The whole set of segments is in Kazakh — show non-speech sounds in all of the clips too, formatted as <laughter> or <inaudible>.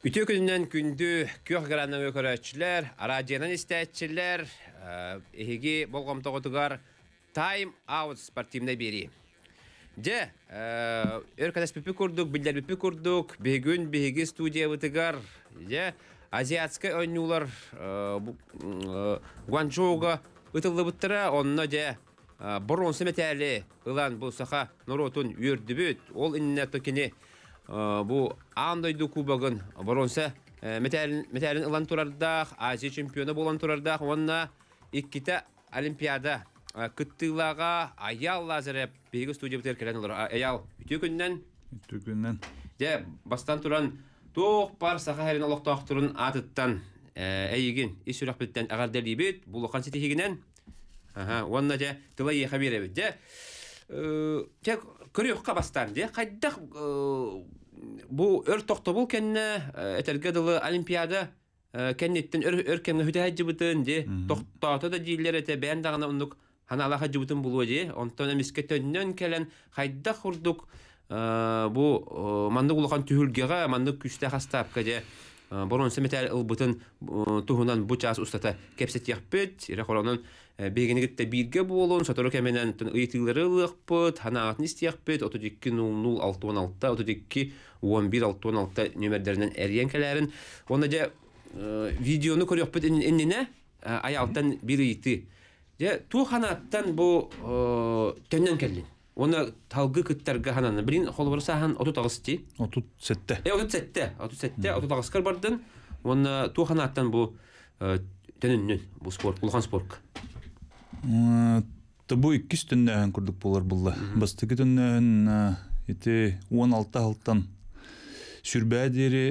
Үтө күннен күнді көх ғыранымы көрәтшілер, арадиянан істәтшілер, әйгі болғам тоғытығар тайм аут спортивне бері. Де, өркәдәс біпі күрдік, білдер біпі күрдік, студия бұтығар, де, азиатскі өнюлар Гуанчжоуға ұтылы бұттыра, онына де, бұрын сөметәлі ұлан бұл саха нұротын үйірді бүт, ол инне Э, бу андойду кубогын боронса э, металин ылан турардах, Азия чемпионы болан турардах, онна икките олимпиада э, кыттыйлага аял лазареп бейгі студия бітер келен олар. Аял, үті күннен? Үті күннен. Де, бастан туран тоқ пар саха хәрін олықтақ турын атыттан әйігін, ис үрақ біттен ағардер дейбет, бұл оқан сетихігінен. Онна де, тыла ехабер әбет. Де, тек күрі қа бастан, де, қайдақ бу өр тохтобул кенне этерге дылы олимпиада кеннеттен өр өр кенне хүтә хаҗыбытын ди тохтата да диләр әтә бән дагына ундук ханала хаҗыбытын булу ди онтан мискә төннән келен хайда хурдук бу манды улахан түһүлгәгә манды күчтә хастап кәҗә Борон семетәл ылбытын туһунан бу час устата кепсет яппет, ире хоронын бегенегетте бирге болон, сотору кеменен тын ыйтылары ылықпыт, ханаатын истияқпет, 32 00 616 32 11-16 нөмірдерінен әрген кәләрін. Оны де видеоны көрек бұд ай аялдан бір үйті. Де ханаттан төннен кәлін. Оны талғы күттарға хананы. Бірін қолбыр сахан отут ағысты. Отут сәтті. Е, отут сәтті. Отут сәтті. Отут бардын. Оны ту бұл спорт, бұлған спорт. Табу құрдық болар 16 сүрбәдері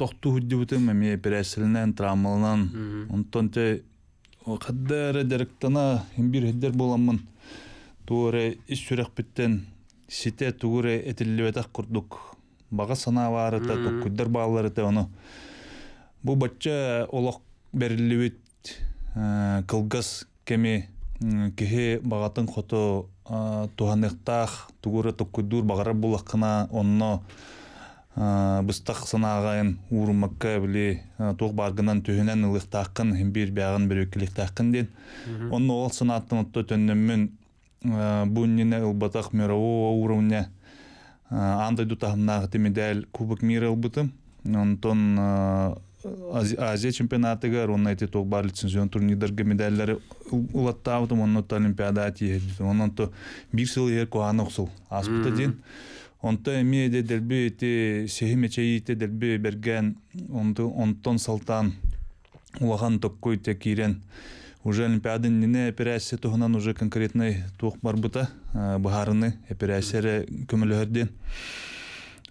тохту хүддибутым эми переселнен травмаланан онтон те каддары дарыктана бир хеддер боламын тууры іс сүрөк биттен сите тууры этиллебетак курдук бага сана барыта туккүддер бааларыта ону бу батча олок берилибит кылгас кеми кихи багатын хоту туханыктах тугуры туккүддүр багара булаккына онно быстақ санағайын урмакка били тух баргынан төһүнен ылыктаккын бир бягын бир өкиликтаккын ден онно ол санаатын отто төннөммүн буннине ылбатах мирового уровня андай дутахнах медаль кубок мира ылбытым онтон азия чемпионатыгар онна эти тух бар лицензион турнирдерге медальдери улаттаабытым онно олимпиада тиэбитим онон то бир сыл эр куаныксыл аспыта ден Онта эми дедилби ити сехимечей ити делби берген онду онтон салтан улахан те кирен уже олимпиадын нине операция туһунан уже конкретный туох барбыта быһарыны операцияре көмөлөһөрден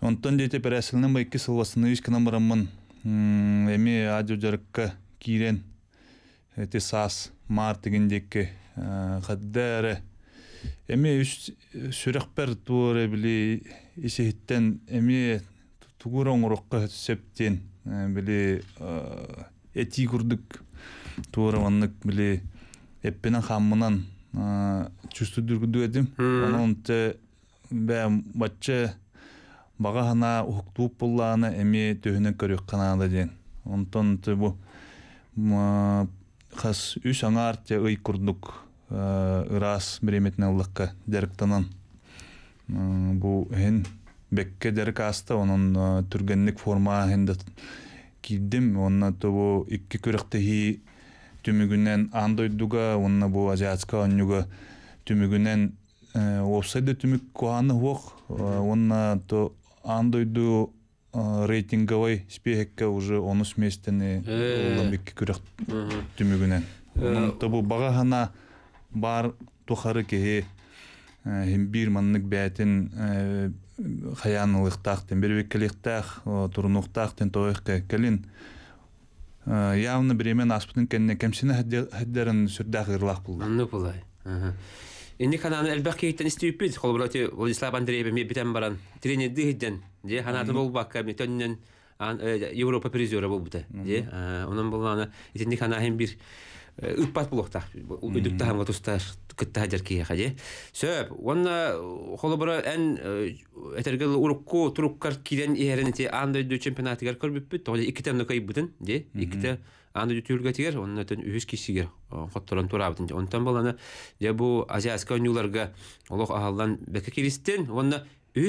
онтон дейт операцияны байки сылвасыны үс кына бараммын эми адио жарыкка кирен эти САС, мар дегендекке эми үс сүрэхпер туурэ били исиһиттен эми тугур оңурукка сөптен били эти курдук туурэ ваннык били эппенен хаммынан чувствудургуду эдим онунте бэм батчы бага хана ухуктууп буллааны эми төһүнөн көрүк канаада диэн онтон бу хас үс аңар те ый курдук ырас э, береметин ыллыкка дерктанан э, бұл хен бекке дерк асты онун э, түргеннік форма хенде кидим онна то бу икки күрөктеги түмүгүнен андойдуга онна бу азиатска оннюга түмүгүнен офсайды түмүк куаны онна то уже онус местени ламбикке күрөк түмүгүнен бар тухары кеһи бир манник бәтин хаянылыктах тен бербеккелихтах турунуктах тен тоохке келин явно бремен аспытын кенне кемсине хеддерин сүрдах ырлах булла ну булай Инде хананы әлбәк кейттен истүппит, кол булаты Владислав Андреев ме битәм баран. Тренер дигедден, де ханаты бол бакка ме төннен Европа призеры булды, де. Оның буланы инде хана һәм бир ыппат булохта үдүк таһам отустар кытта жерки хаде сөп онна холобора эн этерге урукку туруккар киден иеренти андай дүү чемпионатыгар көрбүппүт толи иките нокай бутын де иките тигер онун өтөн турабытын онтан баланы же бу азиаска онюларга олох беке киристен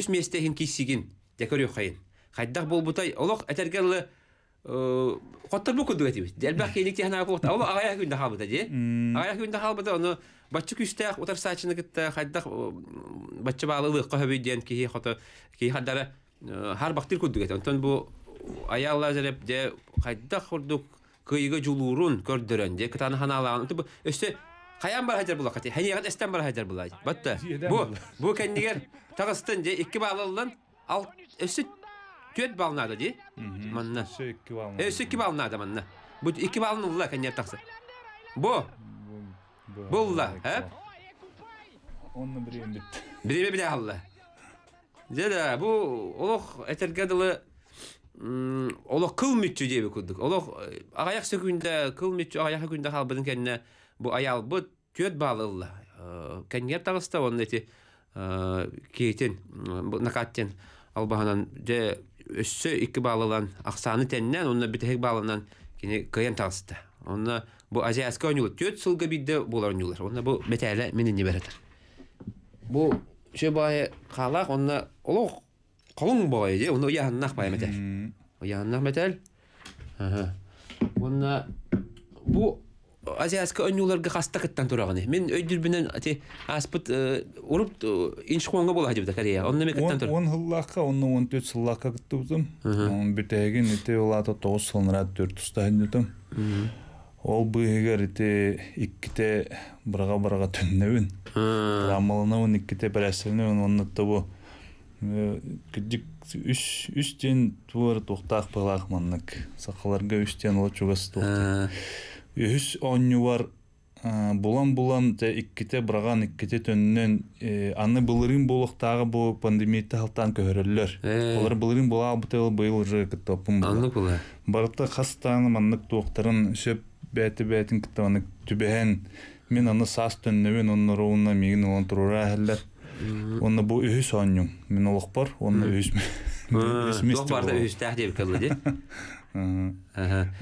местехин кисигин болбутай олох Хоттар бұл күрдігі тибет. Дәлбәқ кейлік техна қоқта. Ол де. Ағая күнді батчы отар сачыны кітті, қайдақ батчы бағалылық қөхөбейден кейі қоты, кейі қаддары бақтыр де қайдақ құрдық кыйыгы жулуурун көрдөрөн де кытаны ханалаган бар хажар булак кати эстен бар хажар булай батта бу бу кеннигер тагыстын же баалылын ал төт бал надо де Manna. Sökki balın. E sökki balın adı manna. Bu iki balın ulla кейтен өссө икки баалылан ақсаны тәннән онна битеһик баалынан кини кыйан талысты онна бу төт сылга бидде булар онюлар онна бу бетәле минин неберетер бу бае халак онна колуң бае онна бае онна бу азиаска өнүлөргө хаста кыттан турагыны мен өйдүрбүнөн ти аспыт э, уруп э, иншхуанга бола хадибда корея он неме кыттан тур он хыллакка 14 он төрт сыллакка он бүтэгин ите улата тогуз сылнара төрт устайдытым ол быыгар ите икките бырага бырага түннебин рамылынабын икките бирасилнебин оннуттабу кыдик үш үч үш сакаларга үһүс оннювар булан булан те икките бұраған икките төннөн э, аны былырын болуқтағы бу пандемиятты халтан көһөрөллөр э. олар былырын була бутел быйыл же кыттопун аны була барыта хастан маннык туоктарын сөп бәті бәтин кыттаны түбәһен мен аны сас төннөбен онны роуна мигин олон турура хәлләр онны бу үһүс оннюм мен олоқ бар онны үһүс Доқ барда үһүс тәхдеп кылды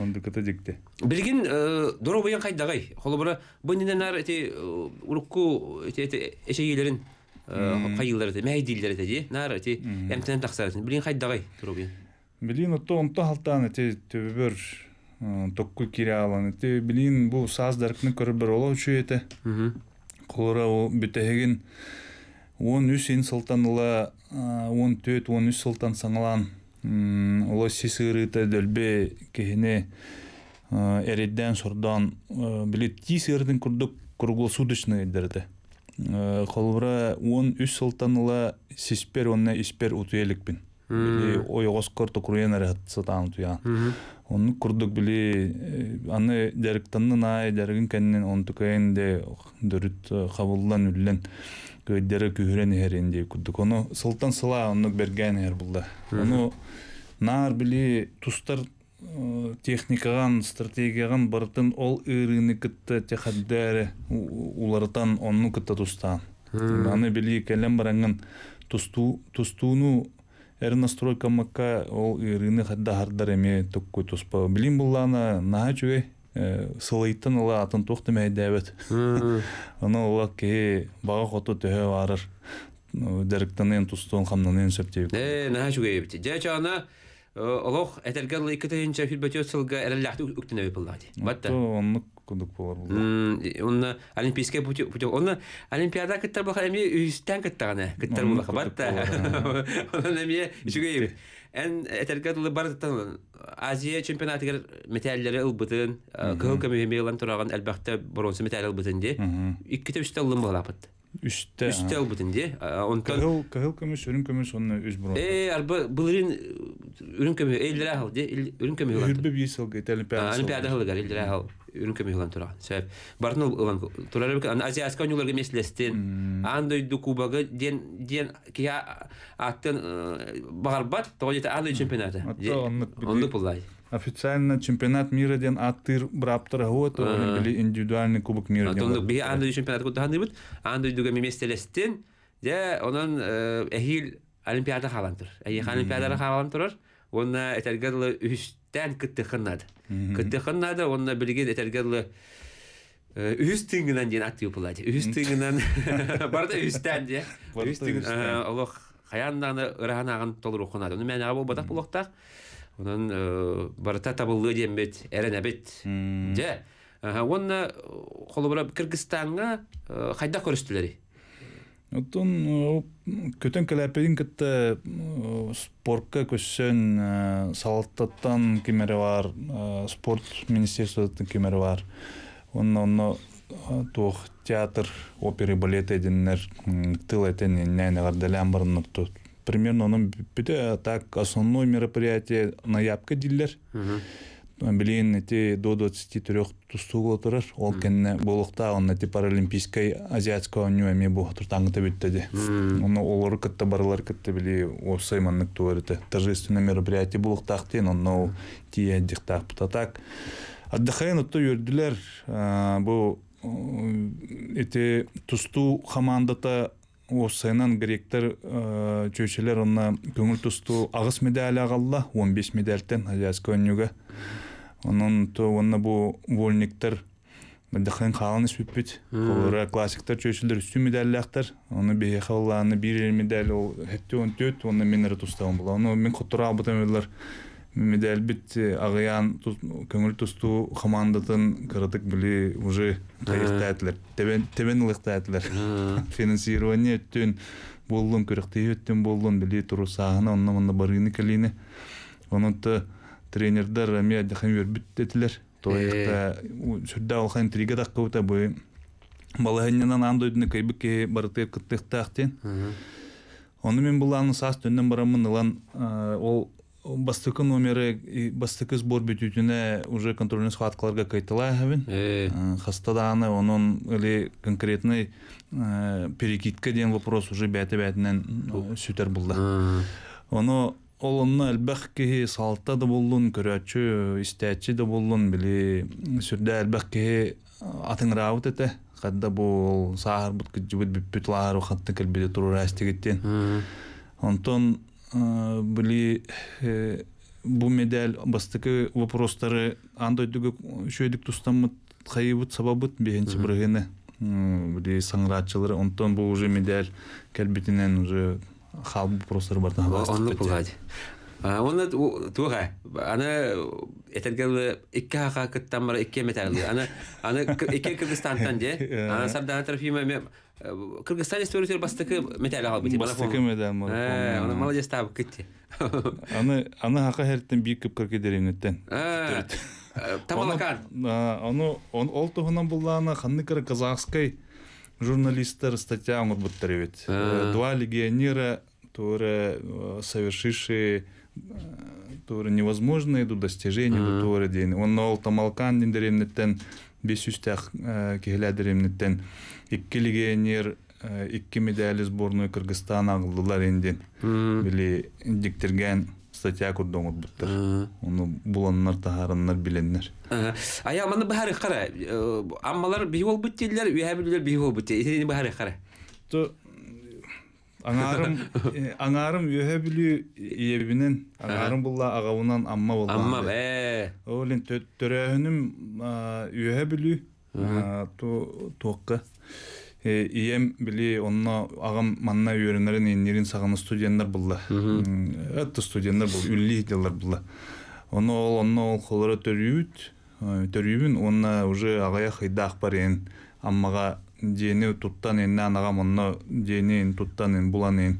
ондуката жекте билгин э, доро буян кайдагай холобура быннен ар эти э, урукку эти эшегилерин кайылдар эти мәйдилдер э, эти же нар эти эмтен таксар эти билгин кайдагай доро буян билгин отто онто халтан эти төбөр токку кире алан эти билгин бу саз даркны көрүп бер олоочу эти кулура бүтехигин он үч ин сылтаныла он төрт он үч сылтан саңалан олоси сырыта дөлбе кехине э, эредден сордан э, билет ти сырдын курдук круглосуточный дерде колбура он үс сылтаныла сиспер онна испер утуеликпин били ойогоскор тукруен арыхатсытаан туян он курдук били аны дерктаннын ай дергин кеннен онтукаен де дөрүт кабылдан э, үллен кыйдыры күйрен эһерин дей Оны сылтан сыла онну берген әр булда ону наар били тустар э, техникаган стратегияган ол ырыны күтті техаддары улардан онну кытта тустан аны били кәлем баранған тусту тустууну настройка ол ырыны хадда хардар эме токкой туспа билим Э, сылыйттан ыла атын тухты мәйдәбет. Аны ыла ки бага хоту төһө барыр. Дәректәнен тустон хамнанен сөптеп. Э, нәһә шугәйбит. Дәчә ана э, Олох әтәргән лайкы тәенчә фил бәтәс сылга әлләхтә үктенә булды. Батта. Онны кундук булар булды. Онны олимпийская пути пути онны олимпиада кеттер булган әми үстән кеттәгәне кеттер булган. Батта. Онны әми <laughs> шугәйбит. Эн этерге дылы Азия чемпионатыгар металллери ылбытын, кыл көмөйме ылан тураган албакта бронза металл ылбытын ди. Икките үстә ылын балапыт. Үстә. Үстә ылбытын ди. Онтан кыл кыл үрүн үз бронза. Э, үрүн кеме ылан тураган себеп барнул ылан турар бек аны азия аска нюларга меслестин андай ду кубага ден ден кия аттан багарбат тоҗета андай чемпионаты онлык булай официально чемпионат мира ден аттыр браптыр вот или индивидуальный кубок мира ден онлык би андай чемпионат куда андай бит андай дуга меслестин де онан эхил олимпиада халантыр эхил олимпиада халантыр онна этергерлы үстән кытты хыннады Кыттыханнада онна білген этергелле э, үйіз тыңынан дейін аты ұпылады. үйіз тыңынан, <laughs> барды үстән де. үйіз тыңынан, э, олық қаяннағына ұраған ағын толыр оқынады. Оны мен аға бұл бадақ бұлықтақ. Оның э, барыта табылы дейін бет, әрін әбет. Де, оны қолы бұрап Кыргызстанға қайда көрістілері. Көтен э, көтөн келәпәдин кәттә э, спортка күсән э, салаттан кимере бар, спорт министрлыгының кимере бар. Онны тох театр, опера балет әйдәннәр тыл әйтәне нәне гәрдәләм барны тот. Примерно аның так основной мероприятие на ябка диллер. билигин эти до двадцати трех тустук отурар ол кенне болукта он эти паралимпийской азиатского ню эми бу туртаңыта биттеди оны олор кытта барылар кытта били осы маннык туарыты торжественное мероприятие булуктак тен онно тие диктак путатак отдыхаен отто юрдилер бу эти тусту хамандата осынан гректер чөйшелер онна көңіл тустуу ағыс медаль он 15 медальтен азиатского нюга онон то онна бу вольниктер дыхын қаланыш бүппіт оларға классиктер чөшілдер үсті медальдақтар оны бе қаланы бир медаль ол хетте он төт оны мен ірі тұстауым бұл оны мен құттыра бұтам елдер медаль бит э, ағыян көңіл тұсту командатын кырытык біле уже қайықта әтілер тебен лықта әтілер <laughs> финансирование өттен болдын көріқте өттен болдын біле тұру сағына онна мұнда барыны келіне оны тренердар ами дахын бербит детилер тоякта э. сүрдө алха интрига дакка бута бу балаһыннан андой дүнө кайбык ке барытып оны мен бул аны саас түндөн барамын ылан э, ол бастыкы номері бастыкы сбор бүтүтүнө уже контрольный схваткаларга кайтыла хабин э. хаста да аны онун или конкретный перекидка деген вопрос уже бәті бәтінен сүтер болды оны олонна элбэх киһи салта да буллун көрөчү истечи да буллун били сүрдэ элбэх киһи атыңраабыт эте кадда бул саар бут кыджыбыт бүппүт лаар ухатты келбиде турур астигиттен онтон э, били э, бу медаль бастыкы вопростары андай дүгү шөйдүк тустамыт кайыбыт сабабыт бехенчи биргене э, били саңраатчылары онтон бул уже медаль келбитинен уже хабы просто бардан онны пугад онны туга аны этергеле икки хака кыттан бара икки металли аны аны икки кыргызстантан же <laughs> аны сардан трофима ме э, кыргызстан история бастыкы металли алып бити бастыкы медам э, аны молодец табып китти <laughs> аны аны хака херттен бийик кып кырки деренеттен э, тамалакан аны ол тугунан булланы ханны кыр казахской журналистар статья оңорбуттар бит э. два легионера туры э, совершиши э, туры невозможные ду достижения ду туры дейін он ол тамалкан дендеремнеттен бес үстәх кегеләдеремнеттен икки легионер икки медали сборной кыргызстан агылдылар инде били диктерген статья ку донут бутта. Уну буланнар таһарыннар биленнер. А я аны бары кара. Э, аммалар би бол бутдилер, үһә бирдер би бол кара. Ту аңарым, аңарым үһә ебинен, аңарым булла агавынан амма булган. Амма бе. Э. Олин төттөрөһүнүм үһә ту тоққа. ием били онно агам манна үйрөнөрүн нерин саганы студенттер булды. Это студенттер бул, үлли делар булды. Оно ол онно ол холора төрүйүт, Төрүйбүн онна уже агая хайда ахбарен, аммага дени туттан энне анага монно дени туттан эн булан эн.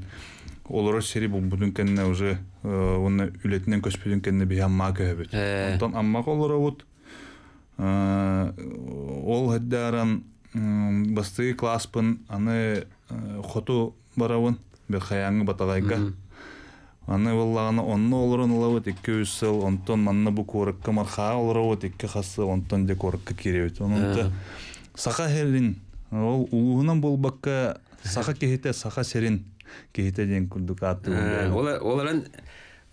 Олоро сери бул бүдүн кенне уже онна үлетинен көспөдүн кенне би амма көбөт. Онтон аммага колоро бут. Ол хаддаран басты класспын аны э, хоту барабын бе хаяңы баталайка аны боллагана онно олорон улабыт икки үсыл онтон манна бу корыкка марха олоробут икки хасы онтон де корыкка киребит онунта э. саха херин ол улуунан болбакка саха кехите саха серин кехите ден курдук аты э, оларан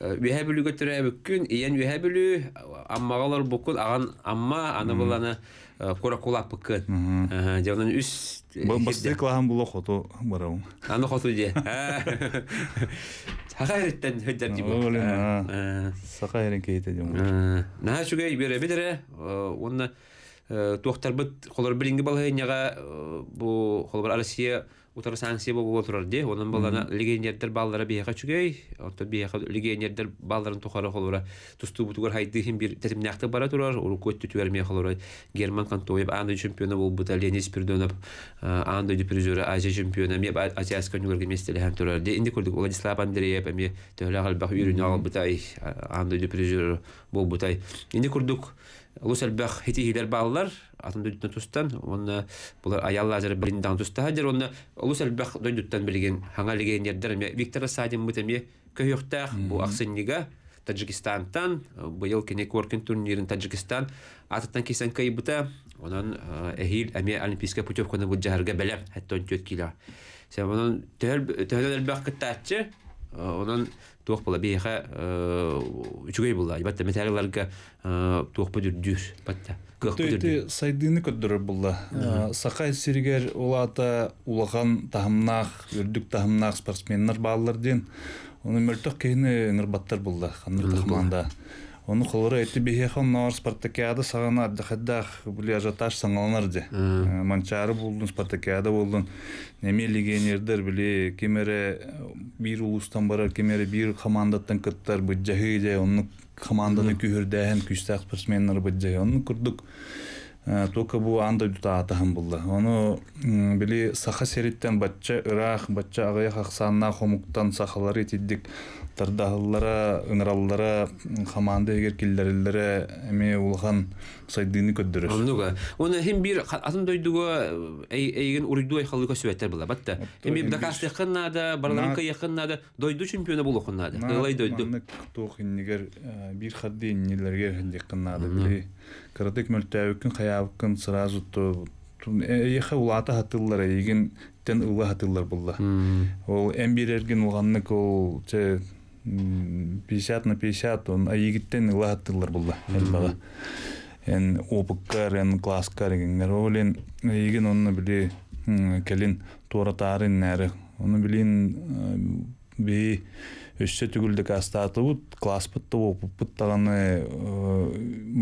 Виһә бүлүгө төрәбүккүн, ийен виһә бүлү, аммагалар букун, аган амма, аны буланы Э, куракула пыккын. Жавдан үс... Бұл басты бул бұл оқыту барауын. Аны оқыту де. Сақа әреттен хөддер дейбі. Олен, сақа әрен кейті дейбі. Наға шуге бере бедері, оны тоқтар бұт, қолар білінгі балғайын яға, бұл қолар Россия утары санкция богу отурар де онун балана легионердер баллары бияка чүгөй онтон бияка легионердер балларын тухара холура тустубутугар хайдыхин бир тетимнакты бара турар урукөттү түгерме холура герман кантоев андай чемпионы болбута ленис пирдонов андай призеры азия чемпионы меп азиаска нюгерге местелеһен турар де инди көрдүк владислав андреев эми төлө албах үйрүнү албытай андай призеры болбутай инди көрдүк лус албах хити баллар атын дүйдүттен тустан онна булар аялла жер бриндан туста хадер онна улус элбах дүйдүттен билген ханга леген дердер ме Виктор Садин бутеме көйөктә бу аксыннига Таджикистантан быйыл кене коркин турнирин Таджикистан атыттан кисен кай бута онан эхил әме олимпийская путевканы бу жаһарга беле хәтта 14 кило. Сәбән онан тәһәл тәһәл элбах кыттачы онан туох була биэхэ э, үчүгэй була Батта металларга э, туох бүдүр дүр, батта Төйті сайдыны көддірі бұлла. Э, Сақай сиригер олата улаған тахымнақ, үрдік тахымнақ спортсменнер бағалар ден. Оны мөлтөк кейіні ыңырбаттар бұлла, қаныр тахыманда оны холора эти бихеха нор спартакиада саған аддахаддах були ажаташ саңаланар де э, манчары булдун спартакиада болдун неме легионердер біле кемере э, бир улустан барар кемере бир командаттан кыттар быджахы де онун команданы күһүрдәһен күстәк спортсменнар быджахы онун курдук э, только бу анда дута атаһын булды оны били саха сериттен батча ырах батча агаяк аксанна хомуктан сахалары тиддик тардахыллара ыңыраллара хаманды эгер киллериллере эми улхан сайдыны көддөрөс онуга уну хим бир атын дойдуга э, эйген уруйду айхалыга сөбеттер була батта э, эми дакас якыннада барланка якыннада дойду чемпиону болу хуннада ылай дойду тох иннигер э, бир хадди иннилерге якыннада били каратек мөлтәвкин хаявкин сразу то Эйеха улата хатыллар эйген тен ула хатыллар булла. Ол эмбирерген улганнык ол 50 на 50 он айгиттен латтылар булды элбага эн опыккар эн класскар эгенгер олен эгин онны биле келин тора тарын нәрі оны билин э, бе өссө түгүлдүк астатыбыт класспытты опыппыт таганы э,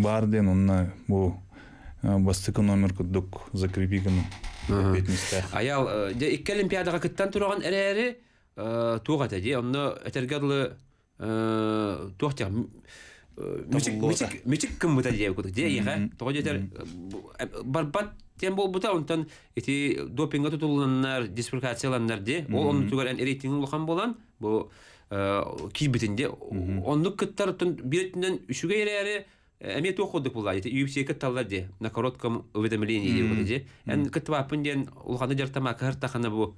бар ден онна бу э, бастыкы номер куддук закрепиган Аял, икки олимпиадага кыттан тураган эрээри туох атади онно этергаллы туох тях мичик кым бута дия кутук дия иха тоға жетер барбат тем бол бута онтан эти допинга тутулунаннар диспуркацияланнар де ол онну тугаран рейтинг улхан болан бу кийбитинде оннук кыттар тун биретинен үшүгө эрери Әме тоқылдық бұлла, еті UFC кітталла де, на коротком уведомлении де, ән кітті бапын ден ұлғаны жартама кәрттақаны бұл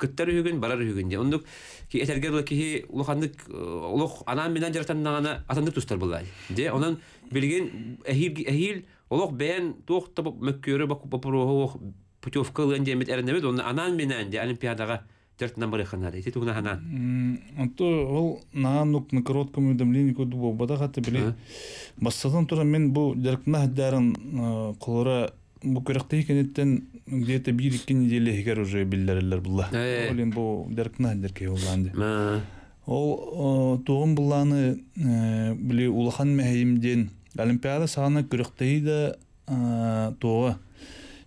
кыттар үһүгүн барар үһүгүн де ондук ки этергер улы кихи улухандык э, улух анаан менен жаратаннагана атандык тустар булай де онан билген эхил эхил улух бен туох табып мөккөрү бапуруох путевка ылган демет эрнебет оны анаан менен де олимпиадага жартынан барыхана дейти тугуна ханан онто ол наанук на коротком уведомлении койду бобада хаты били бастадан тура мен бу жаркнах дарын э, колора бу көрөктей кенеттен где-то bir недели хигер уже биллерелер булла. Э. Олин бу деркна дерке уланды. Э. Ол э, туғын булланы биле улахан мәһимден Олимпиада саны күрөктей дә туы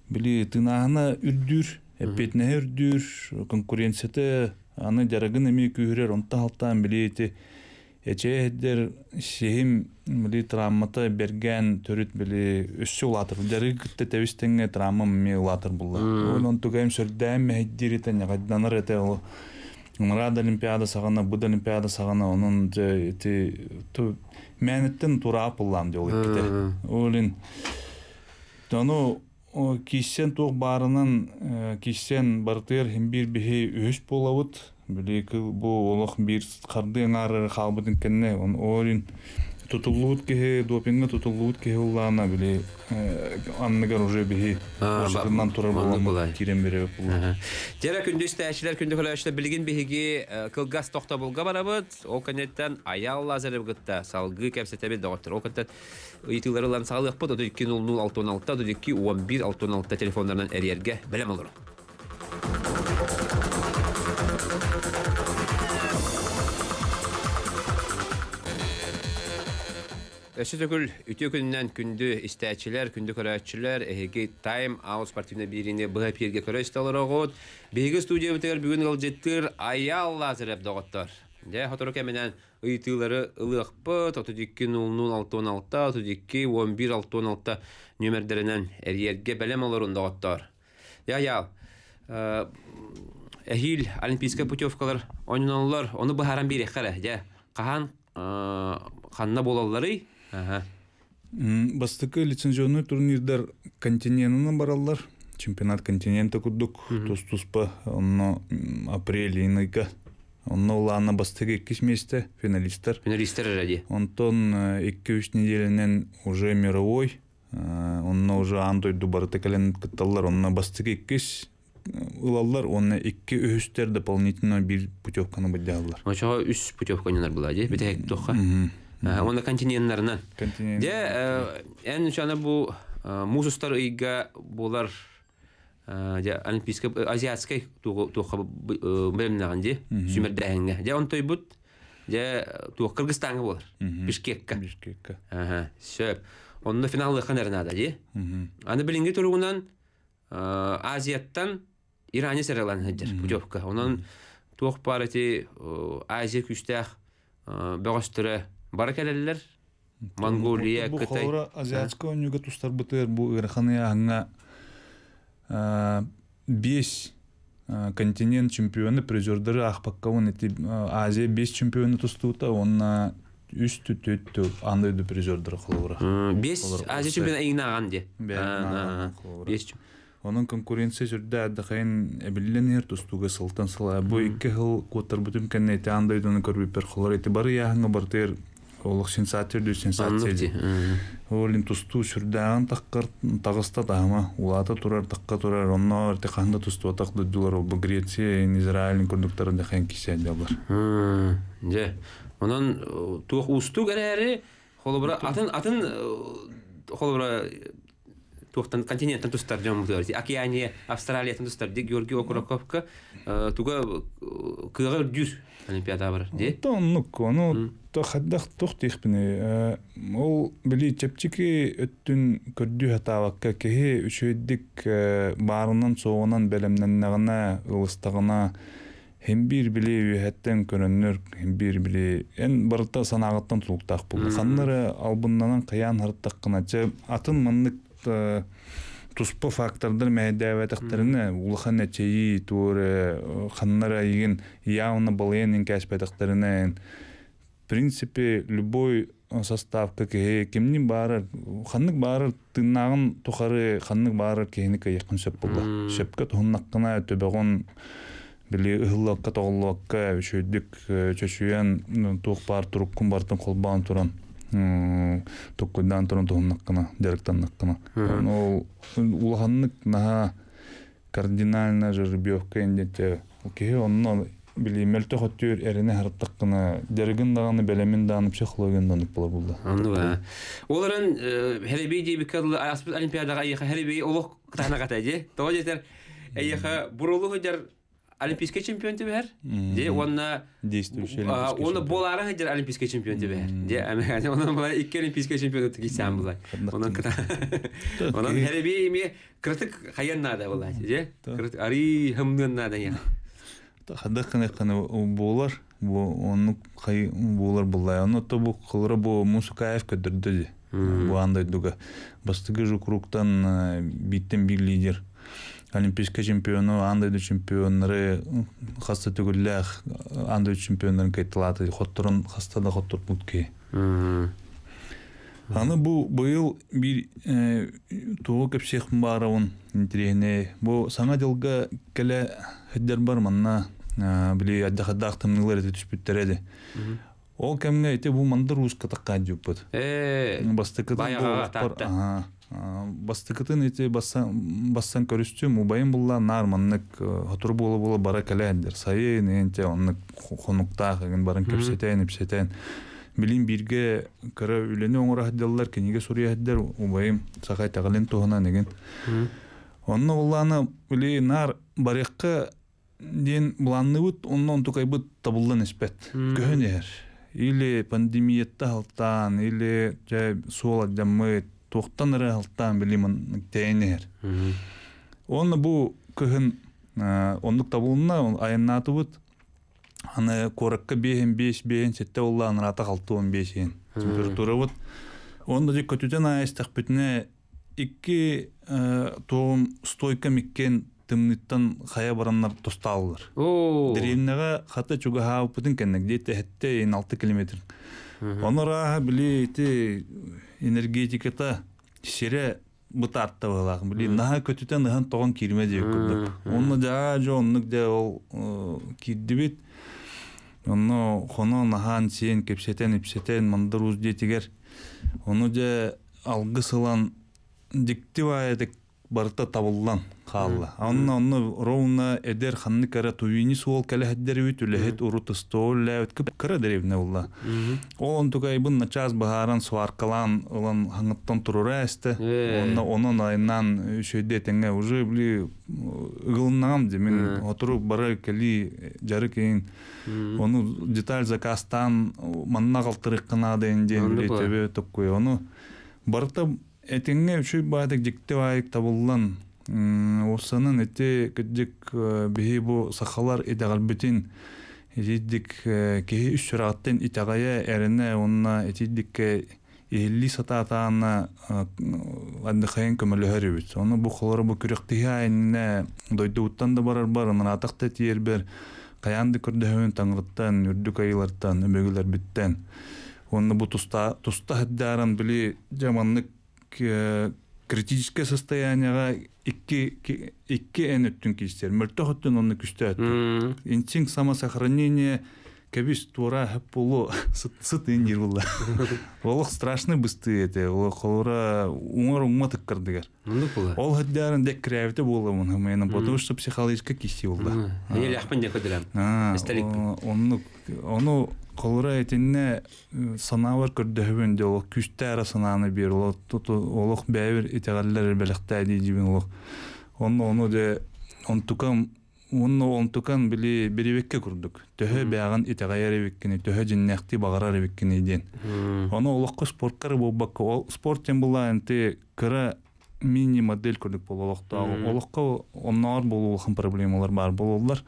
биле тынагына үрдүр, эпетне үрдүр, конкуренцияте аны дәрәгене ми күрер, онта алтан биле эче дер шехим берген төрүт били үссү улатыр дери тебистенге травма ме улатыр булла онон тугайм Олимпиада сағана, Бұд Олимпиада сағана, оның ти ту тура деп кете. кисен барынан бартыр бир Білекіл бұл олық бір қардың ары қалбыдың кәнне, он орын тұтылуыт кеге, допингі тұтылуыт кеге ұллағына біле э, анныгар уже бігі ошытынан тұрар болған керен бере бұл. Жәрі күндісті әшілер күнді көләшті білген бігі э, кылгас тоқта болға барабыд, о кәнеттен аялла зәрі бұғытта, салғы кәпсетәбе доғаттыр. О кәнеттен ұйтылары ұлан сағылық бұд, 0 0 6 11 6 телефондарынан әрерге білім олыр. Өсі түгіл үті күнді істәчілер, күнді көрәтчілер, әйге тайм ауыз партийна біріне бұға перге көрәсталар оғыт. Бейгі студия бітігір бүгін ғылжеттір аялла зіріп доғыттар. Дә хатыры кәменен ұйтылары ұлықпы, тұты декке 00-616, тұты декке 11-616 нөмірдерінен әрерге бәлем оларын доғыттар. Дә ял, әхил олимпийская путевкалар ойнанлар, оны бұхаран бейрек қара, дә, қахан қанна болаллары бастыкы лицензионный турнирдер континентына бараллар чемпионат континента курдук тус туспа онно апрель иныйка онно улаана бастыгы эккис месте финалисттер финалисттер ради онтон эки үч неделенен уже мировой э, онно уже андой дубарты кален кытталлар онно бастыгы эккис э, ылаллар онна икки өһүстер дополнительно бир путевканы быдялар. Очага үс путевка ойнолар була, же, битек тохка. Э, оны континентларынан де эн үчаны бу э, мусустар ыйга булар же э, олимпийский азиатский туха билимнаган же сүмер де же онтой бут де тух кыргызстанга болар бишкекке бишкекке сөп онно финалы да же аны билинге туругунан азияттан ирани саралан хеджер путевка онон тух парати азия күстәх бөгөстөрө баракелелер Монголия, Кытай. Бу азиатского нюга тустар бтр бу ирханы аңа бес континент чемпионы призердары ахпаккавын эти Азия бес чемпионы тустута онна үстү түтөттү андай ду призердары кылыбыра. Бес Азия чемпионы ыйнаган де. Бес Оның конкуренция жүрді әдіқайын әбілленер тустуга сылтан сыла. Бұ екі хыл көтір бүтін кәнне әті андайдыны көрбіпер қолар әті бары яғыңа бартыр олық сенсатер дүй сенсация ди олим тусту сүрдәган таккар тагыста тагыма улата турар такка турар онно арте канда тусту атак дудулар ол греция израиль күндүктөрүн дахан кисе алар же онан туох усту гарери холобра атын атын э, холобра тухтан континент тустар дем бутар ди океания австралия тустар ди георгий окуроковка э, туга э, кыгыр дюс олимпиада бар ди то ну ко то хаддах тух тих бине э, ол били чепчики өттүн көрдү хатавакка кеһи үшөйдик барынын соонан белемнен нагына ылыстыгына Һәм бер биле үһәттән көрөннөр, һәм бир биле эн барта санагыттан тулуктак булды. Ханнары албыннан кыян хартак кына чә атын мынлык Э, туспа фактордар мәйдәвәтәхтәренә э, улыха нәтиҗи туры э, ханнара иген явно балыен кәсбәтәхтәренә в принципе любой состав как кемнин бары ханнык бары тыннагын тухары ханнык бары кенеке якын сөп булды сөпкө туннаккына төбөгөн били ыһыллакка тоголлакка үшөйдүк чөчүйөн бар туруп кун бартын колбаан туран токкойдаан торон тухумнаккана жарыктаннаккана ол улаханнык наха кардинально жербиовка индете кихи онно били мөлтө хөттүр эрине харттаккына дерген даганы белемин данып психологиян данып була булда аны ба оларан э, хелеби диби кадл олимпиадага айха хелеби олох тахнагата же тоо жетер айха бурулу хөдер олимпийский чемпион бәр. де онна действующий оны болары дер олимпийский чемпион бәр. де американ онан былай икки олимпийский чемпион өттү кисен былай онан кыта онан хереби име кыртык хаян нада былай де ари хымнын надо. я хадда кана кана болар бу оны хай болар былай оны то бу кылры бу мусукаев көдүрдү де бу андай дуга бастыгы жукруктан э, биттен бир лидер олимпийский чемпиону андай чемпиондары хаста түгүллях андай чемпиондарын кайталады хотторун хаста да хоттор бутки аны бу быйыл бир э, туу кепсех баарыбын интересне бу саңа жылга келе хеддер бар манна э, били аддахадахтымнылар эди ол кемге эти бу мандар узка такка жуппут э, бастыкы баягы бастыкытын бассан бассан көрүстү мубайын булла нар маннык э, хотур болу бара календер сайын энте онны хонуктах ген барын кепсетен ипсетен билим бирге кыра үлени оңора хаддаллар кениге сурия хаддар убайым сахай тагален тухана деген онны улланы үле нар барыкка ден буланны бут оннон тукай бут табылдан испет көхөнер или пандемиятта халтан или жай туохтан ыры білемін билимин Оны Онны бу э, ондық онлук табылына айыннатыбыт аны бейін беш бейін сетте улла қалты қалтуын температура вот онда дек көтүден айыстық бүтіне икки э, тоғым стойка меккен тымныттан хая бараннар тосталылар деревняға хаты чугаха бүтін кеннек хетте алты километр онора били энергетика энергетиката сере бытартта былак били наха көтүтен ыхан тогон кирме деп курдук онно жаа де ол кирдибит онно хоно наған сиен кепсетен ипсетен мандыр уз детигер ону же алгысылан сылан диктивая барыта табылған хаалла. Анна онны ровно эдер ханны кара туйни суол калахдер үт үлехет уру стол ләвт кып кара деревне улла. Ол он тугай бун начаз бахаран суаркалан улан хангыттан турура әсте. Э. Онна онын айнан шөйде теңе уже бли гылнам де мен отырып бара кали жары кейін оны деталь заказтан манна қалтырық қына дейін дейін төбе тұп қой оны барыта этеңе үчү баатык жиктебайык табыллан осанын эти кыддик биһи бу сахалар итагалбитин итиддик кеһи үс сұрағаттен итагая эрене онна итиддикке иһилли сатаатаана аддыхайын көмөлөһөрүбүт оны бу холор бу күрөктиһаине дойдубуттан да барар бар ынаатакта тиербер каянды көрдөһөн таңрыттан үрдүк айылартан өбөгүләрбиттен онны бу туста туста хаддаран били жаманнык Э, критическое состоянияга икки икки эн өттүн кистер мөлтө хөттүн онны самосохранение кабис тура хаппулу <laughs> сыт ин <laughs> олох страшны бысты эте ол холура уңор уңма тыккырдыгар ол хаддарын дек крэвите булла мун хамена потому что психологически булла Колора этинне санавар көрдөһүбүн де олох күстә ара санааны бир олох бәйбир итегаллер белектә дийдибин олох онно оны де онтукам онно онтукан били беребекке курдук төһө бәган итегаяр эбеккини төһө жиннякти багарар эбеккини диен ону олохко спорткары болбакка ол спорт тем була энти кыра мини модель көрдүк бололохту олохко онноор болуулхан проблемалар бар бололлар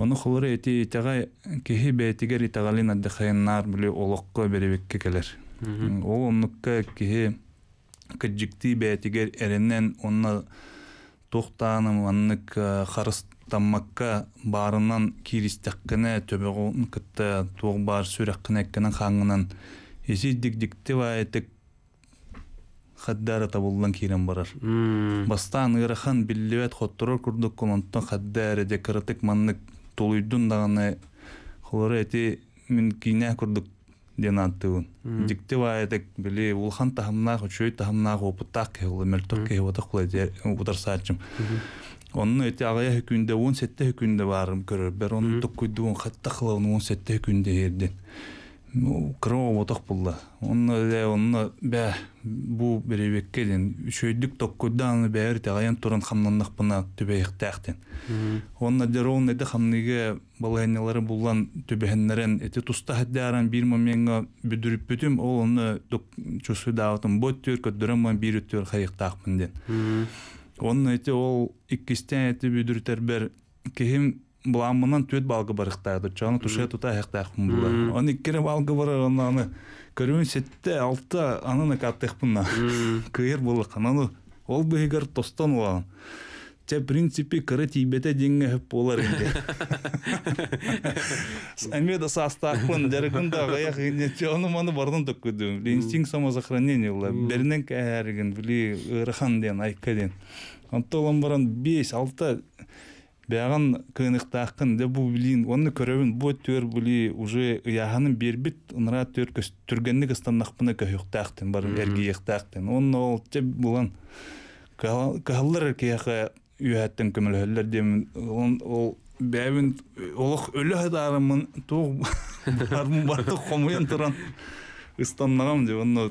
Оны хулыры эти тага кихи бетигер итагалин аддыхайнар биле олокко беребекке келер. Ол оннукка кихи кыджикти бетигер эренен онна тохтаным аннык харыстаммакка барынан киристаккене төбөгөн кытта тоғ бар сүрөккенеккенен хаңынан эси дикдикти ва этик хаддара табылдан кирен барар. Бастан ырахан биллебет хоттурор курдук кононтон хаддара декаратык маннык толуйдун даганы холору эти мин кине курдук денаттыгын дикте ваятек били улхан тахымнах учуй тахымнах опутак кехулы мерток кехуатак кулай утарсаачым онун эти агая хүкүндө он сетте хүкүндө барым көрөр бер онун туккуйдуун хатта кылауну он сетте хүкүндө эрден ну болды боток булды онно эле онно бә бу беребекке ден үчөйдүк токкудааны бээри тагаян туран хамнаннакпына түбэйхтээхтен онна дероун эде хамныге балайнылары буллан түбэхеннерен эти туста хаддаран бир моменга бүдүрүп бүтүм ол онно чусу даатым боттүр көддөрөмөн бир үттүр хайыктаакмын ден онно эти ол иккистен эти бүдүрүтер бер кихим буламынан төт балгы барыктарды чаны туша тута хактак булды аны кире балгы бар аны көрүн сетте алты ананы каттык кыр <laughs> кыйыр булы ол бегер тостан улан те принципе кыры тибете деңге болар инде <laughs> амеда састакпын дәргүндә гаяк ине чоны маны бардан төккүдүм инстинкт самосохранения ула бернен кәрген били ырыхан ден айкаден антолан баран 5 алты бияған кыныктакын де бұл билин оны көрөбүн бұл төр були уже яханын бербит ынра төр түргенник ыстаннакпына көйүктактын бар еқтақтын оны ол қағылыр булан үйәттін көмілі үйәттен демін оны ол бәбин олық өлі дарымын туг <laughs> бармын барды қомайын тұран ұстаннағам деп онно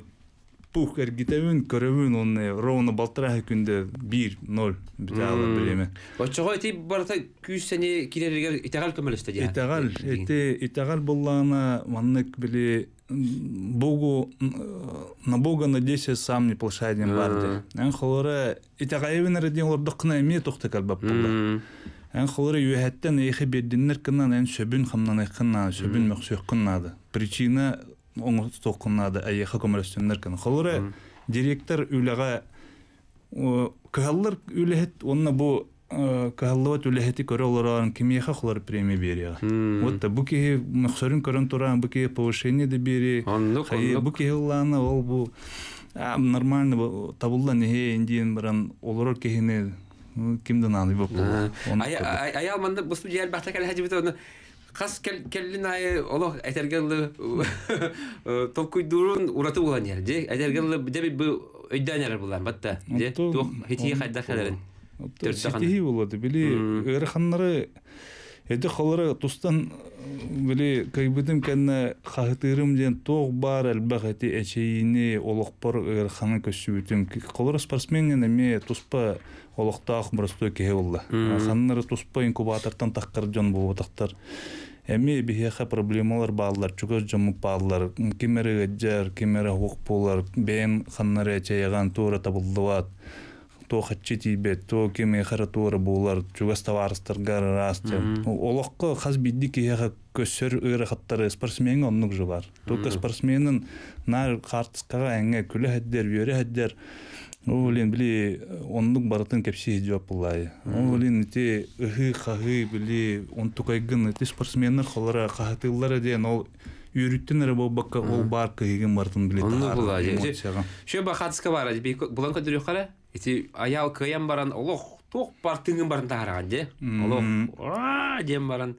пух эргитебин көрөбүн онне ровно балтыра күндө бир ноль бүтө алып белеме очого эти барата күз сени киреригер итагал көмөлөстө же итагал эти итагал буллаана маннык били богу на бога надейся сам не плашай ден барды эн холора итагаевин радин лордокна эми тохта калбап булда Эн холыры юһәттән эхи беддиннер кынан эн сөбүн хамнан эхкынан сөбүн мөксөк кыннады. Причина оңостук кунада ае хакомрөстүн директор үлага кыаллар үлехет онна бу э, кыаллыбат кимиеха премия берия вот бу кихи мөхсөрүн көрөн туран бу кихи повышение да бери ол бу нормально табылла нехе индиен баран олорор кихини кимден хас келлин ай олох этергеллы дурун ураты булан яр же этергенлы деби бу өйдән яр булан батта же тух хитие хайда хәләрен Ситихи болады, били, эрханнары, эти холары тустан, били, как хатырым тем кәнне хахтырым ден тоқ бар, әлбәғәти әчейіне олықпар эрханы көсібітім. Холары спортсменнен әме туспа олықтақ мұрыстой кеге болды. Ханнары туспа инкубатордан таққар жон болу тақтар эми бихиха проблемалар бааллар чугөз жомуп бааллар кимере гаджар кимере хукпулар бен ханнаре чаяған туура табылдыбат то хаччи тийбет то кеме харатура булар чугас товарстарга расты олокко хаз бидди киеха көсөр ыра хаттары спортсмен оннук же бар только спортсменин нар картыскага эңе күлө хаддер бүйөрө хаддер блин били оннук барытын кепси жооп булай. блин ти ыхы хагы били он тукайгын ти спортсмендер холара деген ол үйрүттен эре болбакка ол бар кыйгын бартын били. Онну бахатска бар ади булан көтөрү кара. Ити аял кыям баран олох тох партыңын барын таараган же. Олох а дем баран.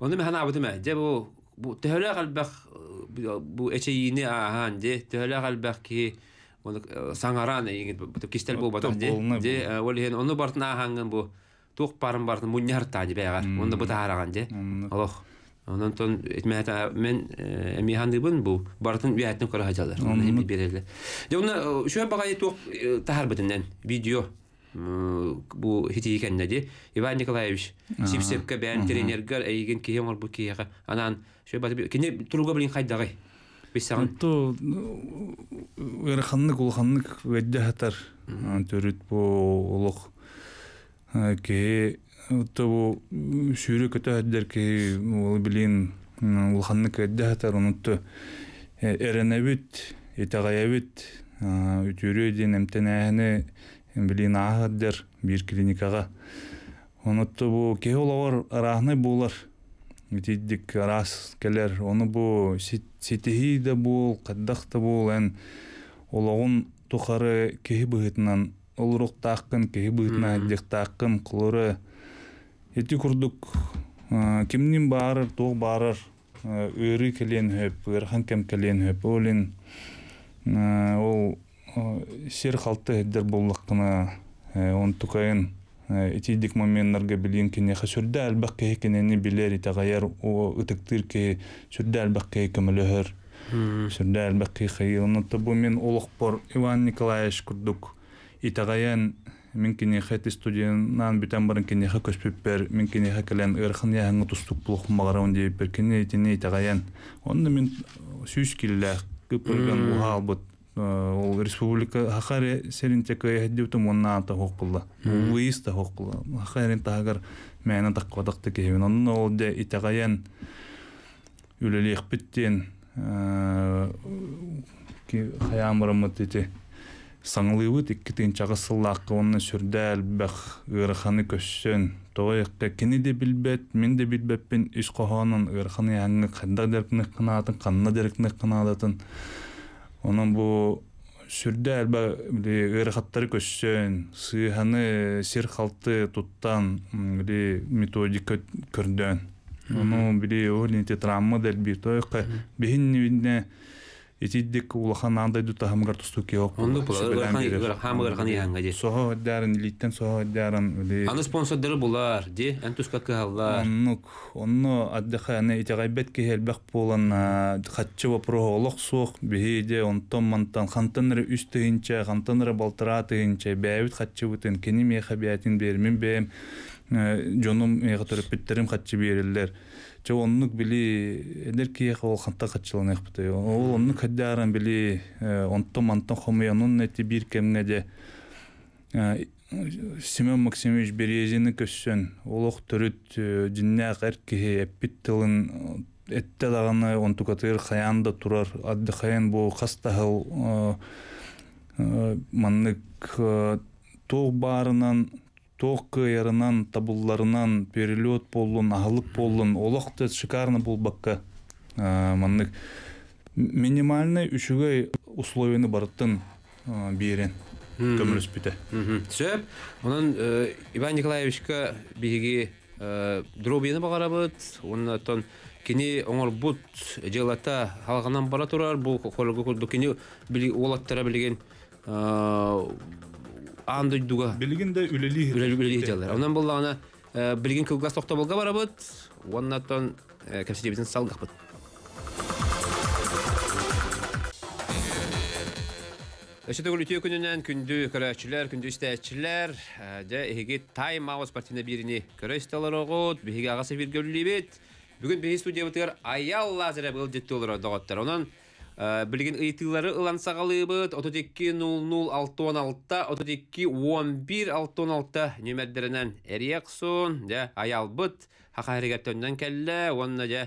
Оны мен хана абытыма же бу бу төхөлө калбак бу эчейини ахан же төхөлө калбак ки саңаран еген кистер бу батах де де ол ген оны бартна ханган бу тух парын э, бартын муньяр тани бегар онда бута хараган де алох онан тон этмәтә мен э, эмиһанды бун бу бартын биятны кора хажалар оны эми береле де уна шуя багай тух тахар битеннән видео бу хити икән нәди Иван Николаевич сипсепке бән тренергә әйген киһәң ул бу киһәгә анан шуя бат кине туруга белән хайдагай бисаң то ырханнык улханнык веддехатар төрөт бу улук э, ке то бу сүйрү көтөһөддер ке ул билин улханнык веддехатар онутту э, эренебит этагаябит үтүрү ден эмтенээни билин аагаддер бир клиникага онутту бу ке уловор арахны булар тиддик рас келер оны бу ситихи да бул каддах да бул эн улогун тухары кеһи быһытынан олурук тааккын кеһи быһытына дик тааккын кулуры эти курдук э, кимдин баарыр тоо баарыр э, өрү келен хөп ырхан кем келен хөп олин ол э, сер халты эддер буллак кына он тукайын итидик э, моменнарга билин кине хасурда албак кеһи кинени билер итагаяр у ытыктыр ке сурда албак кеһи кемлөһөр сурда албак ке хайылны табу мен олохпор Иван Николаевич курдук итагаян мен кине хэти студиянан бүтән барын кине хэ көспүппер мен кине хэ келен ырхын яһаңы тустук булук магарам дип бер кине итине итагаян онны мен сүз киллә күпөргән уһалбыт ол республика хахаре серинтекой хеддеутум оннаата хоққылла тоо хоққылла хахарин тагар мәнә тақвадақта кеевин онна ол де итагаян үлелехпиттен э, ки хаямырымыт ити саңлыбыт иккитин чагысыллаакка онна сүрдәл бах ырханы көшсөн тоекка кини де билбет мен де билбеппин үс кохонун ырханы яңы канда деркне кынаатын канна деркне кынаатын Оның бұ сүрді әлбә ырғаттары көссен, сыйханы сер қалты туттан методика көрдөн. Оның біле орнете трамма дәл бир тойқа бейін итиддик улахан андай дута хамгар тусту ке ок онду хамгар хани ханга же сохо дарын литтен сохо дарын де аны спонсордары булар де антуска каллар оннук онно аддаха аны итагайбет ке хелбах болан хатчы вопро олох сух беде онтон мантан хантанры үстөйнче хантанры балтыратынче бәйбит хатчы бутын кени мехабиятин бермин бем э, жоном эге төрөп биттерим хатчы бериллер же оннук били энергия ол ханта качылан экпте ол оннук хаддаран били э, онто манто хомуянун эти бир кемне де э, Семен Максимович березини көссен олох төрүт э, диннак эркихи эппит тылын этте даганы онтукатыр хаян да турар адды хаян бу хастахыл маннык тоқ барынан тоқ ярынан табулларынан перелет болын ағылық болын олақты шикарны бұл бакка ә, маннык минимальный үшігей условияны барыттын ә, берен көміріс бүті сөп онын ә, иван николаевичке биги дробияны бұд оны тон кини оңорбут бут желата халғанан бара турар бұл хорго кини олаттара билген анды дойдуга билигин де үлели үлели жалар анан болла ана билигин кылгас токто болга барабыт оннатан кемсетебитин салгакбыт Өшетігіл үтеу күнінен күнді көрәкшілер, күнді істәтшілер, де егі тайм ауыз партияна біріне көрі істалар оғыд, ағасы бір бет. Бүгін бігі студия бұтығыр аял лазыра бұл жетті олар оғыттар. Онан Э, білген ыйтылары ұлан сағалыбыт, ототекки 00-616, ототекки 11-616 немәддірінен әрияқ аял де аялбыт, хақарегеттөнден кәлі, онына де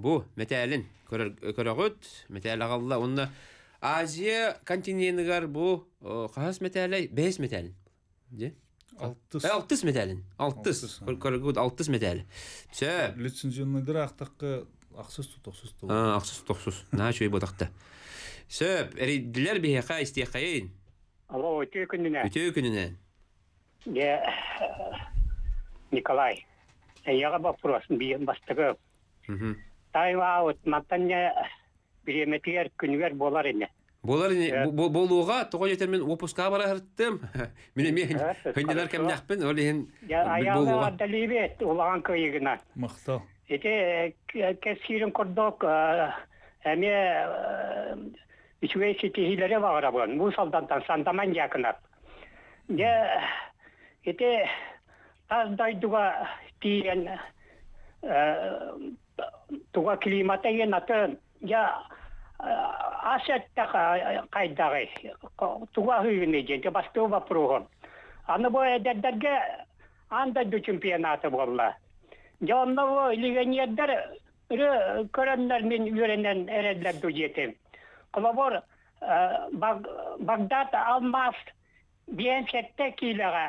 бұ мәтәлін көрігіт, мәтәлі Азия континентігар бұ қағас э, мәтәлі, бес мәтәлін, э, де? Алтыс. Алтыс мәтәлін, алтыс, көрігіт алтыс мәтәлі. Лүтсін Ақсыз ту тоқсыз ту. А, ақсыз тоқсыз. На чөй бодақта. Сөп, әриділер бе хай істе қайын. Алло, өте күніне. Өте күніне. Де Николай. Яға вопрос, биен бастығы. Тайва вот матанне биеметер күнүгер болар ине. Болар ине болууга тогой жетер мен опуска бара хырттым. Мен мен хөнделер кемнякпин, олен болууга. Я аяла далибет улаган көйгүнә. Мактал. Эте кәсирен кордок әме үчве сетихилере бағыра бұған. Бұл сандаман якынат. Де эте таздайдуға тиен туға климата ен атын я асетті қайдағы туға хүйіне женде бастығы бапыруғын. Аны бұ әдәддерге анда ду чемпионаты болла. Жаннавы легионердер үрі көрінлер мен үйренен әрәділер дүжетім. Құлабор Багдад Алмаз бейін сәтті кейліға.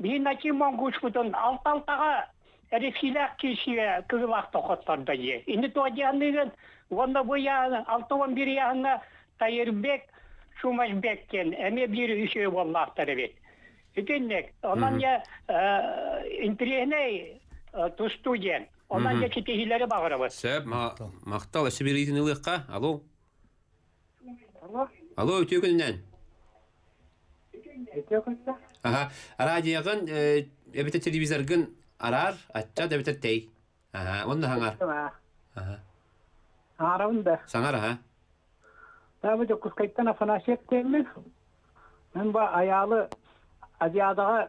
Бейін әкі моңғушқұтын алт-алтаға әресіләк кешіге күгілақ тоқыттарды е. Енді тоғдияныген, онда бұя алтыған бір яғына Тайырбек, Шумашбектен, әме бір үшеу болмақтары бет. Үтінлік, онан я интерегіне Э, тусту ен. Онан да читихилері бағырабы. Сәп, мақтал, әсі бір итін ұлыққа. Алло. Алло, өте күнінен. Өте күнінен. Аха, радиоғын, әбіті э, телевизорғын арар, атча да бітір тей. Аха, онда хаңар. Аха. Ағарауында. Саңар, аха. Да, бұл күскайттан афанашек Мен ба аялы азиядаға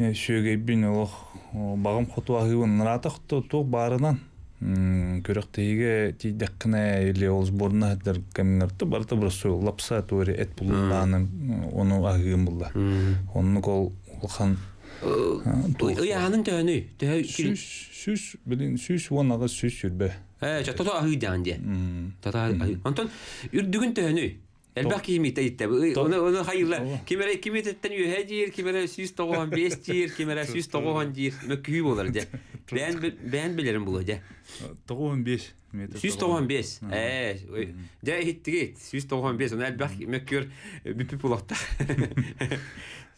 Э, шөге бин олох бағым хотуа хыбын нарата хто тук барынан көрөк тиге тидекне или олс бурна дер кемнерте барта бир су лапса тури эт булунданы ону агым булла онну кол улхан э, э, Ыяһанын төнү, төнү сүс, билин сүс вонага сүс жүрбе. Э, чатта агыдан ди. Тата агы. Антон үрдүгүн төнү. Элбах кимит әйтте. Оны дир. булу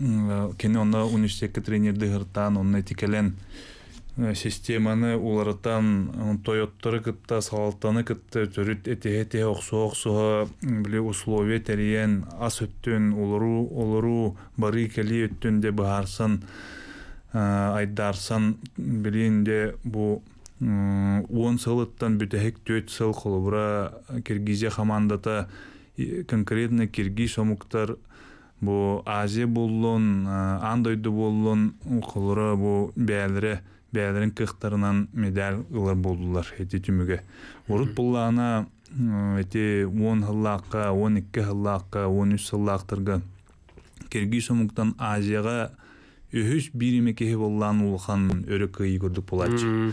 Э, кені онна университетке тренерді гыртан онна тікелен э, системаны уларытан э, тойоттары кытта салалтаны кытта төрүт этехе тее оксо оксо биле условие терен ас өттүн олару олору бары кели өттүн де баарсын айдарсан билинде бу он сылыттан бүтехек төт сыл колубура киргизия командата конкретно киргиз омуктар бу азия боллун андойду болун укулуру бу бээлери бээлерин кыхтарынан медаль ыла болдулар эти түмүгө урут буллаана эти он хыллаакка он эки хыллаакка он үч хыллаактарга кирги сомуктан азияга үһүс биримекеһи боллаан улхан өрө кыйы көрдүк булачы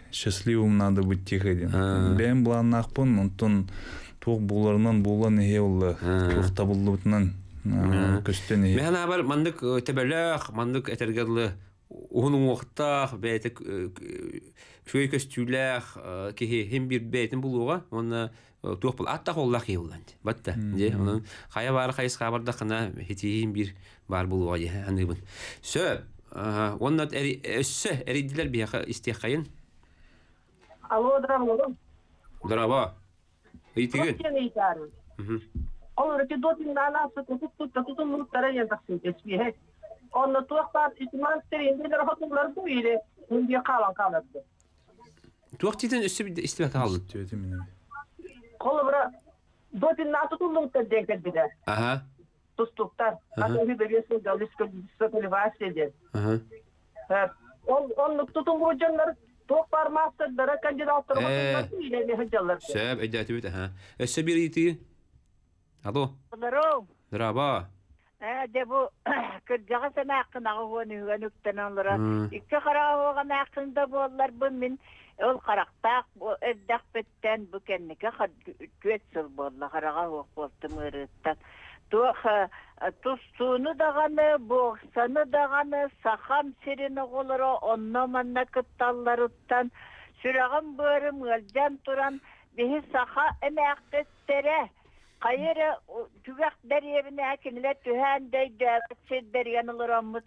счастливым надо быть тихеден мен блан нахпын онтон тук буларынан булан эхе тоқта тук табылдыбытынан көстен эхе мен абар мандык э, тебелэх мандык этергерлы уһунун уохтах бээтэ шуй көстүүлэх э, кихи хим бир бээтин булууга онна э, туох бул аттах оллах хи булан батта же онун хая бар хайыс хабарда хана хитихим бир бар булууга же аныбын сө онна өссө эридилер бияха истехайын алло здорово здорово итиген Olur ki dört nana sıkı tuttu da tutun muhtara yandaksın tesbihe. Onunla tuaktan itman serinde rahatlar bu ile hindi kalan kalırdı. Tuaktiden üstü bir istimak aldı. Kolu bırak. Dört nana tutun muhtara denkler bir de. Aha. Tustuktan. Atın bir bebeğe sözü alışkı sözü var sözü. Aha. Onunla tutun bu canları Ток бармастыр, дара кандидаттар басылмасын, иләне хыджалар. Сәп, әйдәтіп өте, ха. Әсі бір еті. Алло. Здорово. Здраво. Әде бу кырдагы сана акынагы гоны гөнүктен алыра. Икке карага болган акында боллар бу мен ол карактак эддак беттен бу кеннеке хат көтсөл болла карага болтым ырыттан. Туха тустууну даганы бооксаны даганы сахам сирені голоро онно манна кытталларуттан сүрагын бөрім ылжан туран бихи саха эмээккеттере кайыры түгак дәребине акиңле түһәндәй дәвәтсез бергән олороммут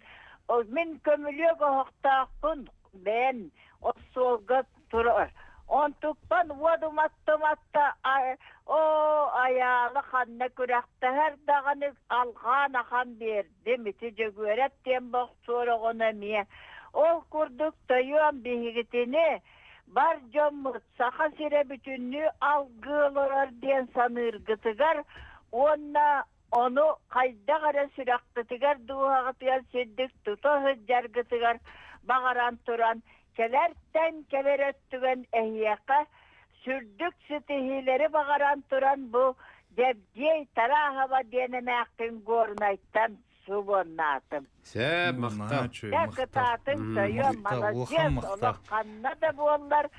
мен көмүлөөгө хоктааккун бен оссуолга турар онтуктан уодуматтуматта о аялы ханна һәр даганы алган ахан бер мити жөгүөрет тем бохсуорогона мие ол курдук тойон бихигитини бар жоммут саха сире бүтүннү алгылорор ден саныргытыгар онна ону кайда кара сүрэхтытыгар дуагытыгар сирдик туто жаргытыгар багаран туран әйеқа, сүрдік Келерттен келереттүген эхияка сүрдүк сытыхилери багаран туран бу Дебдей Тарахова денемәктин горнайттан субоннатым. Сәп мақтап. Сәп кытатын сөйө молодец. Олаққанна да болар.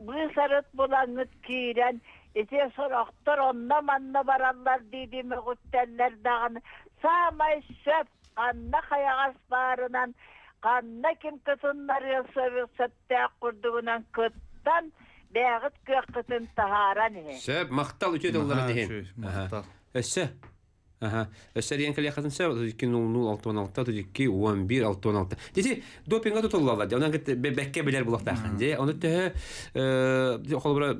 Бұсарыт болаңыт кейрен. Эте сорақтыр онна манна бараллар дейді мүгүттәлләр дағын. Самай сөп. қанна хаяғас барынан қанна кем kıtınlar yasavı sattı kurduğunan kıttan Beyağıt köy kıtın taharan he. Şep мақтал үтеді олар дейін мақтал Өссәрен кәләхәтінсә, өйкен ул нул алтуан алта, өйке бир Десе, допинга тутылалар, де, онан кетті бәкке білер де, оны жылға, 2 жылға,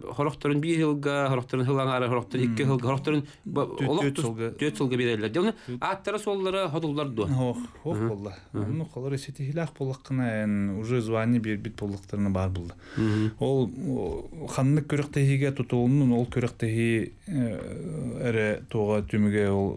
жылға аттары Ох, болла. уже звани бір бит бар болды. Ол ханны тұтылының, ол әрі э, тоға түміге ол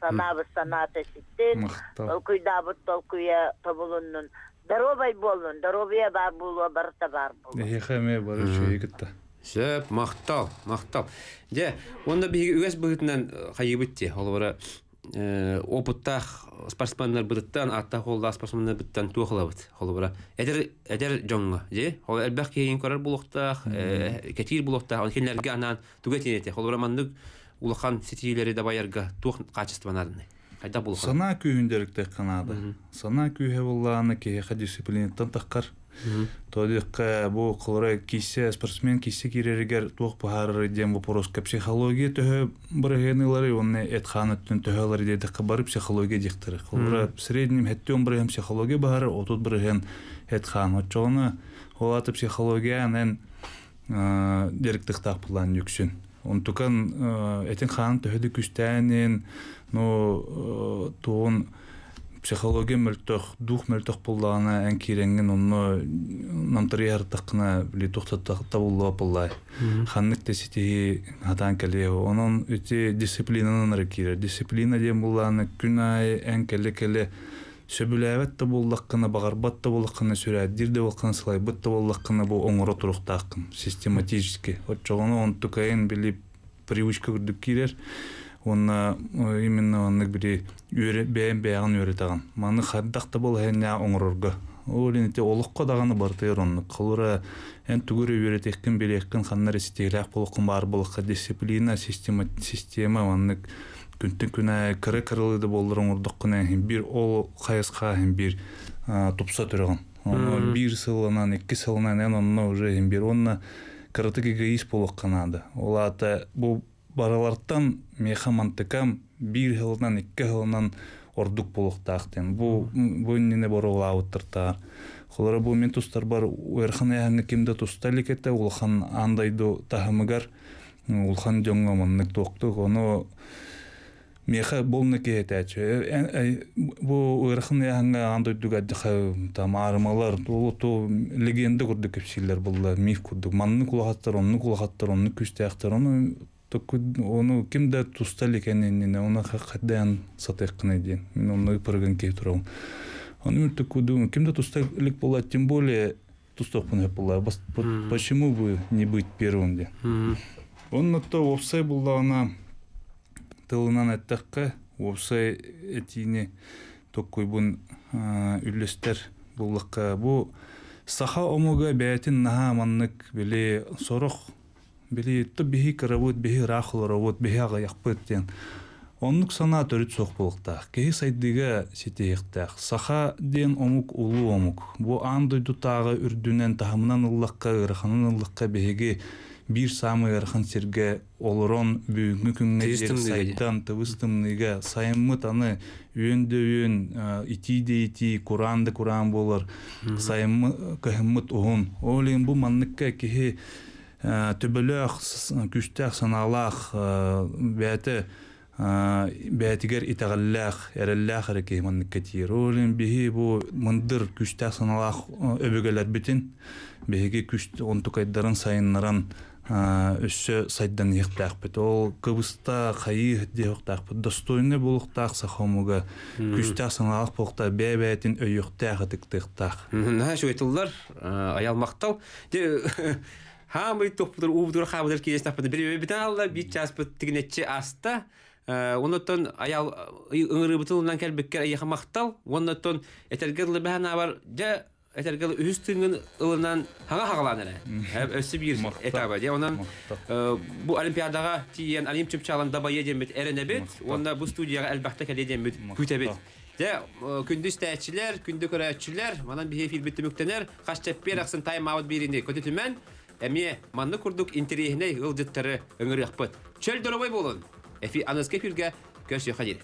санабы саната ситтен олкуйдабыт толкуя тобулуннун даробай болнун даробия бар булуа барта бар бул эхеме бар шегитте Сөп, мақтал, мақтал. Де, онда бігі үгәс бұғытынан э, қайыбытте, ол бара э, опыттақ спортсменлер бұдыттан, аттақ олда спортсменлер бұдыттан туақыла бұд, ол бара. Әдер, әдер жоңға, де, ол әлбәқ кейін көрер бұлықтақ, э, кәтір бұлықтақ, он кенлерге анан түгетен ете, ол бара мандық улахан сетилери да баярга тух качество нарны кайда булхан сана күйүндерикте канады сана күйе булланы кеха дисциплинаттан то тодикка бу кылры кисе спортсмен кисе киреригер тух бахары дем вопроска психология төһө биргенилары онны этханы түн төһөлөр дедикка бары психология диктер кылры средним хеттен бирген психология бары отут бирген этхан отчоны холаты психология нен э, так план юксүн онтукан э, этин хаан төһөдү күстәнин ну э, туун психология мөлтөх дух мөлтөх буллана эн киренген онно намтыри артыкна бли тухтатта булла буллай тесити атан келе онон үти дисциплинанын рекире дисциплина дем булланы күнай эн келе келе сөбүләбәт да боллаққына бағарбат да боллаққына сүрәддир де болқына сылайбыт да боллаққына бұл оңоро тұрықтаққын систематически отчоғыны он тукаен билип привычка күрдүк кирер онна э, именно аны бири үйрө бээн бээгин үйрөтөгөн маны хаддак да бол эне оңорорго олинте олукко даганы бартыйр онну кылура эн түгүрү үйрөтеккин билеккин ханнар истейлак болкун бар болка дисциплина система система оннук күнтен күнә кыры кырылыды болдырын урдук бир ол кайыска бир тупса төрөгөн ону бир сылынан эки сылынан эн онно уже бир онна кырытык эгоист болук канады ата бул баралартан меха мантыкам бир сылынан эки сылынан ордук болуктаактен бу бунине борулаабыттыртаар холора бул мен тустар бар уэрхан яңы кимде туста лекете улхан андайды тахымыгар улхан жоңго маннык токтук ону меха болны кете че бу ырхын яңа андай дуга там армалар ту ту легенда күрдү кепсилер булды миф күрдү манны кулахаттар онны кулахаттар онны күчтәхтер оны ону кимде тустал икәнен оны хакыдан сатык кына дин мен оны пырган кей турам оны мен кимде кимдә тусталык була тем более тусток була почему бы не быть первым ди он на то офсай була она тылынан әттаққа осы токкой бұн үллестер бұллыққа бу саха омуга маннық наха сорық били сорох били то бихи карабут бихи рахлоробут аға яқпыт ден оннук сана төрүт сокпулуктах кеи сайдыга ситеяктах саха ден омук улу омук бу андойду тағы үрдінен тағымынан ұллыққа ыраханын ұллыққа беги бир самый архангсерге олорон бүгүнкү күнгө жер сайттан тыбыстымныйга сайыммыт аны өндө өн итиде ити куранды куран болор сайыммы кыхыммыт уун олин бу манныкка кихи төбөлөх күчтөх саналах бәті бәтигер итәғәлләх, әрәлләх әрәкей мәннеккә тиер. Олен бихи бу мындыр күчтә саналах өбөгәләр битен. Бихиге күч онтукайдарын сайыннаран Э, сайттан сайдан ихтаакпыт ол кыбыста кайы деактаакпыт достойны болықтақ сахомуга күстаак саңалак болукта бээбээтин өйөктаак ытыктыктаак шуэтуллар э, аялмактал <laughs> хаамый топпутур уубутур хаабыдыр бір бирбебитен алла бит чааспыт тигинечи аста э, онотон аял ыңырыбытылынан келбеккер аяхамактал онотон этергерлы бэхана бар жа этерге үһүс тынгын ылынан хаңа хагаланыр. Хәп өсүп йөр этабы де. Онан э, бу олимпиадага тиен олимп чыпчалан даба едем бит эрене бит. Онда бу студияга әлбәттә кәледем бит. Күтә бит. Дә э, күндүз тәчиләр, күндә көрәчиләр, манан бихе фил бит мөктәнәр, качтап берәксен тайм аут биринде. Көтү түмән. Әмие манны курдук интересне ыл диттәре өңөр яппыт. Чөл дөрөй булын. Эфи анаскә көш яхадир.